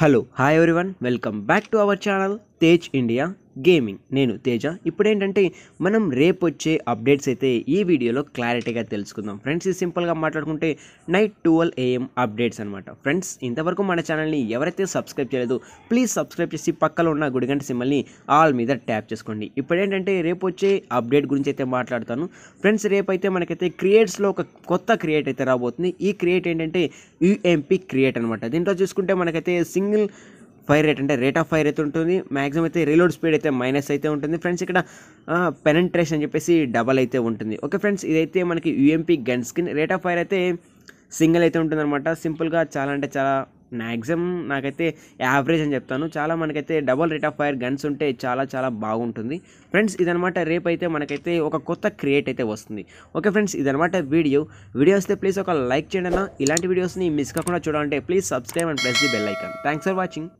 hello hi everyone welcome back to our channel Tej India gaming నేను తేజ ఇప్పుడేంటంటే మనం రేపు వచ్చే అప్డేట్స్ అయితే ఈ వీడియోలో క్లారిటీగా తెలుసుకుందాం ఫ్రెండ్స్ ఇది సింపుల్గా మాట్లాడుకుంటే నైట్ ట్వెల్వ్ ఏఎం అప్డేట్స్ అనమాట ఫ్రెండ్స్ ఇంతవరకు మన ఛానల్ని ఎవరైతే సబ్స్క్రైబ్ చేయలేదు ప్లీజ్ సబ్స్క్రైబ్ చేసి పక్కలో ఉన్న గుడిగంట సింబల్ని ఆల్ మీద ట్యాప్ చేసుకోండి ఇప్పుడేంటంటే రేపు వచ్చే అప్డేట్ గురించి అయితే మాట్లాడతాను ఫ్రెండ్స్ రేపు అయితే మనకైతే క్రియేట్స్లో ఒక కొత్త క్రియేట్ అయితే రాబోతుంది ఈ క్రియేట్ ఏంటంటే యూఎంపీ క్రియేట్ అనమాట దీంట్లో చూసుకుంటే మనకైతే సింగిల్ ఫైర్ రేట్ అంటే రేట్ ఆఫ్ ఫైర్ అయితే ఉంటుంది మ్యాక్సిమం అయితే రీలోడ్ స్పీడ్ అయితే మైనస్ అయితే ఉంటుంది ఫ్రెండ్స్ ఇక్కడ పెనంట్రేషన్ అని చెప్పేసి డబల్ అయితే ఉంటుంది ఓకే ఫ్రెండ్స్ ఇదైతే మనకి UMP gun skin rate of fire అయితే సింగిల్ అయితే ఉంటుందన్నమాట సింపుల్గా చాలా అంటే చాలా మ్యాక్సిమం నాకైతే యావరేజ్ అని చెప్తాను చాలా మనకైతే double rate of fire guns ఉంటే చాలా చాలా బాగుంటుంది ఫ్రెండ్స్ ఇదనమాట రేపైతే మనకైతే ఒక కొత్త క్రియేట్ అయితే వస్తుంది ఓకే ఫ్రెండ్స్ ఇదనమాట వీడియో వీడియో వస్తే ప్లీజ్ ఒక లైక్ చేయండి ఇలాంటి వీడియోస్ని మిస్ కాకుండా చూడాలంటే please subscribe and press the bell icon thanks for watching